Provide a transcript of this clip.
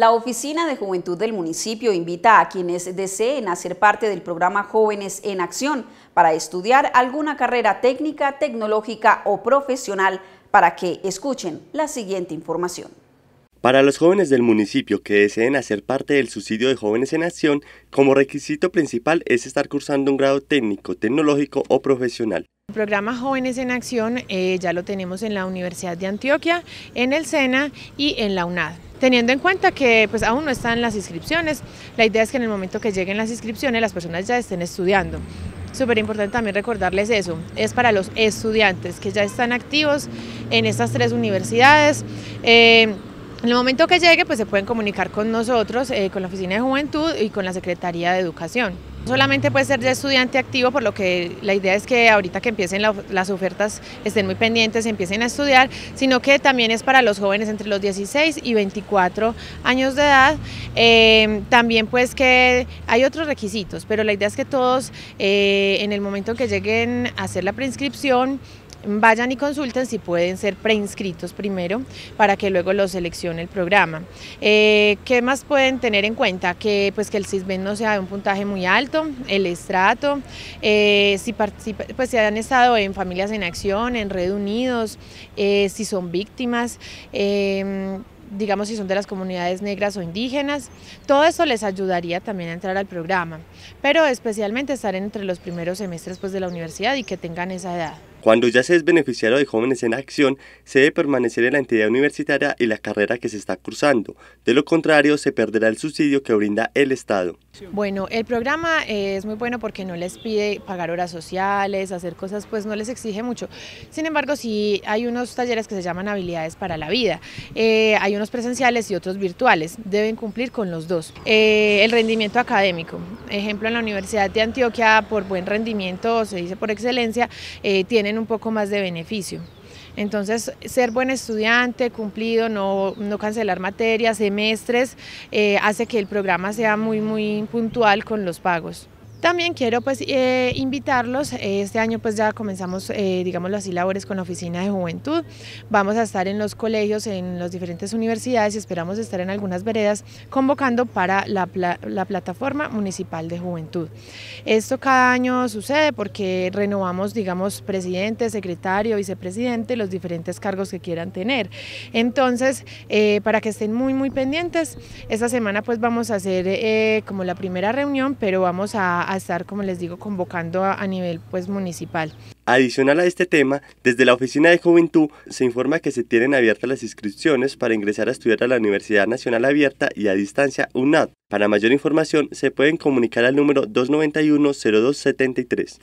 La Oficina de Juventud del municipio invita a quienes deseen hacer parte del programa Jóvenes en Acción para estudiar alguna carrera técnica, tecnológica o profesional para que escuchen la siguiente información. Para los jóvenes del municipio que deseen hacer parte del subsidio de Jóvenes en Acción, como requisito principal es estar cursando un grado técnico, tecnológico o profesional. El programa Jóvenes en Acción eh, ya lo tenemos en la Universidad de Antioquia, en el SENA y en la UNAD. Teniendo en cuenta que pues aún no están las inscripciones, la idea es que en el momento que lleguen las inscripciones las personas ya estén estudiando. Súper importante también recordarles eso, es para los estudiantes que ya están activos en estas tres universidades. Eh, en el momento que llegue, pues se pueden comunicar con nosotros, eh, con la Oficina de Juventud y con la Secretaría de Educación. Solamente puede ser ya estudiante activo, por lo que la idea es que ahorita que empiecen las ofertas estén muy pendientes, y empiecen a estudiar, sino que también es para los jóvenes entre los 16 y 24 años de edad. Em, también pues que hay otros requisitos, pero la idea es que todos eh, en el momento que lleguen a hacer la preinscripción, vayan y consulten si pueden ser preinscritos primero para que luego los seleccione el programa. Eh, ¿Qué más pueden tener en cuenta? Que, pues, que el CISBEN no sea de un puntaje muy alto, el estrato, eh, si, pues, si han estado en Familias en Acción, en Red Unidos, eh, si son víctimas em, digamos si son de las comunidades negras o indígenas, todo eso les ayudaría también a entrar al programa, pero especialmente estar entre los primeros semestres pues, de la universidad y que tengan esa edad. Cuando ya se es beneficiario de Jóvenes en Acción, se debe permanecer en la entidad universitaria y la carrera que se está cursando. De lo contrario, se perderá el subsidio que brinda el Estado. Bueno, el programa eh, es muy bueno porque no les pide pagar horas sociales, hacer cosas, pues no les exige mucho. Sin embargo, sí hay unos talleres que se llaman habilidades para la vida. Eh, hay unos presenciales y otros virtuales. Deben cumplir con los dos. Eh, el rendimiento académico. Ejemplo, en la Universidad de Antioquia, por buen rendimiento, se dice por excelencia, tienen un poco más de beneficio. Entonces, ser buen estudiante, cumplido, no, no cancelar materias, semestres, eh, hace que el programa sea muy, muy puntual con los pagos. También quiero pues eh, invitarlos, este año pues ya comenzamos, digamos eh, digámoslo así, labores con la Oficina de Juventud, vamos a estar en los colegios, en las diferentes universidades y esperamos estar en algunas veredas convocando para la, Plataforma Municipal de Juventud. Esto cada año sucede porque renovamos, digamos, presidente, secretario, vicepresidente, los diferentes cargos que quieran tener. Entonces, eh, para que estén muy, muy pendientes, esta semana pues vamos a hacer como la primera reunión, pero vamos a a estar, como les digo, convocando a, nivel pues municipal. Adicional a este tema, desde la Oficina de Juventud se informa que se tienen abiertas las inscripciones para ingresar a estudiar a la Universidad Nacional Abierta y a Distancia UNAD. Para mayor información se pueden comunicar al número 291-0273.